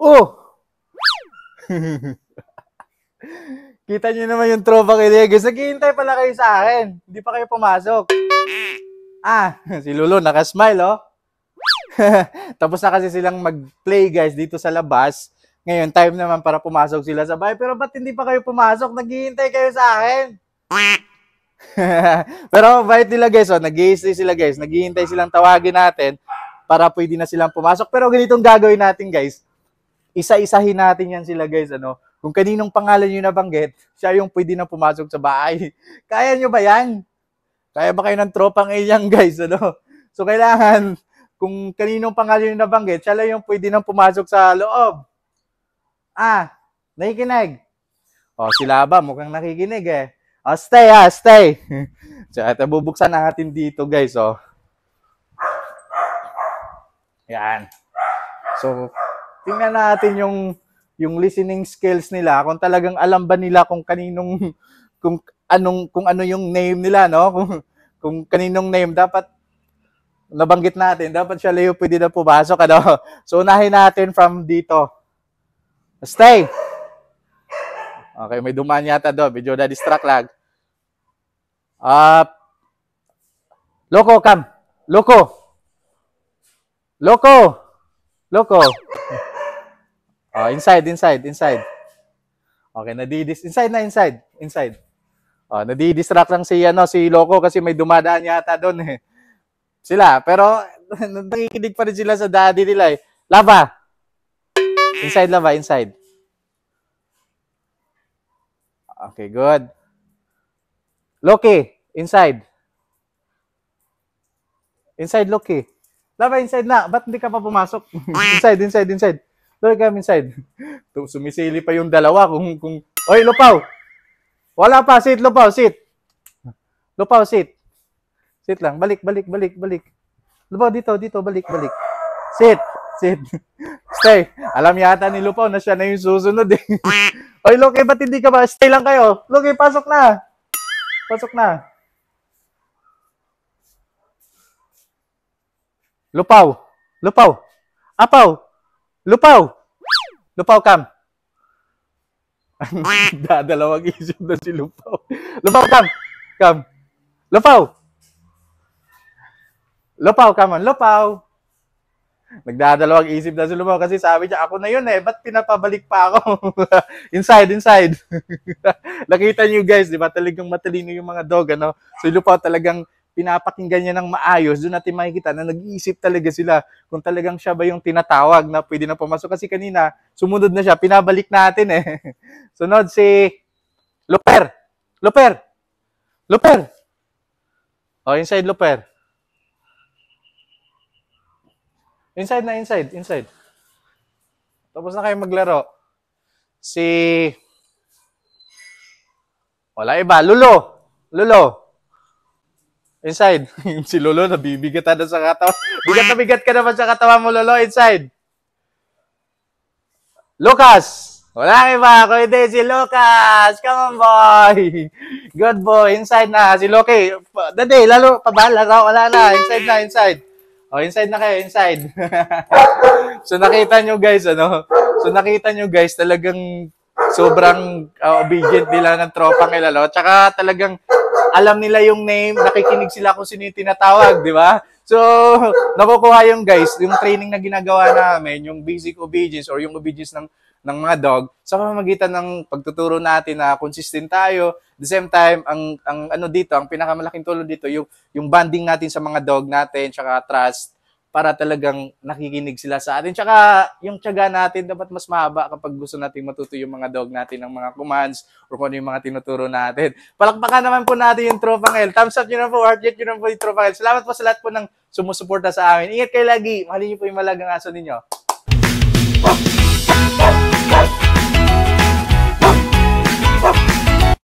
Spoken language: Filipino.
Oh! Kita niyo naman yung tropa kay Diegues. Naghihintay pala kayo sa akin. Hindi pa kayo pumasok. Ah, si Lolo nakasmile, oh. Tapos na kasi silang mag-play, guys, dito sa labas. Ngayon, time naman para pumasok sila sa bahay. Pero ba't hindi pa kayo pumasok? Naghihintay kayo sa akin. Pero bait nila, guys, oh. Naghihintay sila, guys. Naghihintay silang tawagin natin para pwede na silang pumasok. Pero ganitong gagawin natin, guys isa-isahin natin yan sila guys, ano? Kung kaninong pangalan nyo nabanggit, siya yung pwede na pumasok sa bahay. Kaya nyo ba yan? Kaya ba kayo ng tropang iyang guys, ano? So kailangan, kung kaninong pangalan nyo nabanggit, siya lang yung pwede na pumasok sa loob. Ah, nakikinig. O, sila ba? Mukhang nakikinig eh. O, stay ha, ah, stay. so, ito, bubuksan natin dito guys, oh. Yan. So, tingnan natin yung yung listening skills nila kung talagang alam ba nila kung kaninong kung anong kung ano yung name nila no kung kung kaninong name dapat nabanggit natin dapat siya Leo pwede na pumasok ano so unahin natin from dito stay okay may dumaan yata do medyo na distract lag ah uh, loko kam loko loko loko Oh, inside, inside, inside. Okay, nadidis. Inside na, inside. Inside. Oh, nadidistract lang si, ano, si Loco kasi may dumadaan yata doon eh. Sila, pero nakikinig pa rin sila sa daddy nila eh. Lava! Inside, lava, inside. Okay, good. Loki, inside. Inside, Loki. Lava, inside na. Ba't hindi ka pa pumasok? inside, inside, inside. Lord, come inside. Sumisili pa yung dalawa kung, kung, Oy, Lupaw! Wala pa, sit, Lupaw, sit. Lupaw, sit. Sit lang, balik, balik, balik, balik. Lupaw, dito, dito, balik, balik. Sit, sit. Stay. Alam yata ni Lupaw na siya na yung susunod eh. Oy, Loki, ba't hindi ka ba? Stay lang kayo. Loki, pasok na. Pasok na. Lupaw. Lupaw. Apaw. Lupaw! Lupaw, Cam. Dadalawang isip na si Lupaw. Lupaw, Cam! Cam! Lupaw! Lupaw, come on. Lupaw! Nagdadalawang isip na si Lupaw kasi sabi niya, ako na yun eh. Ba't pinapabalik pa ako? inside, inside. Nakita niyo guys, di ba? Talagang matalino yung mga dog, ano? So, Lupaw talagang pinapakinggan niya ng maayos, doon natin makikita na nag-iisip talaga sila kung talagang siya ba yung tinatawag na pwede na pumasok. Kasi kanina, sumunod na siya, pinabalik natin eh. Sunod si Luper. Luper. Luper. Oh, inside Luper. Inside na inside, inside. Tapos na kayo maglaro. Si Wala iba, Lulo. Lulo. Inside. si Lolo, nabibigat na sa katawan. Bigat na bigat ka naman sa katawan mo, Lolo. Inside. Lucas! Wala iba. Ako hindi. Si Lucas. Come on, boy. Good boy. Inside na. Si Loki. Dade, lalo. Pabala ka. Wala na. Inside na. Inside. O, oh, inside na kayo. Inside. so, nakita nyo, guys, ano? So, nakita nyo, guys, talagang sobrang uh, obedient nila ng tropang Ilalo. Tsaka talagang alam nila yung name, nakikinig sila kung sino yung tinatawag, di ba? So, nakukuha yung guys, yung training na ginagawa namin, yung basic obedience or yung obedience ng ng mga dog sa pamamagitan ng pagtuturo natin na consistent tayo. the same time, ang ang ano dito, ang pinakamalaking tulong dito yung yung bonding natin sa mga dog natin, tsaka trust para talagang nakikinig sila sa atin. Tsaka yung tiyaga natin dapat mas mahaba kapag gusto natin matuto yung mga dog natin ng mga commands or kung ano yung mga tinuturo natin. Palakpakan naman po natin yung Tropang L. Thumbs up nyo na po, heart nyo na po yung Tropang Salamat po sa lahat po ng sumusuporta sa amin. Ingat kayo lagi. Mahalin nyo po yung malagang aso ninyo.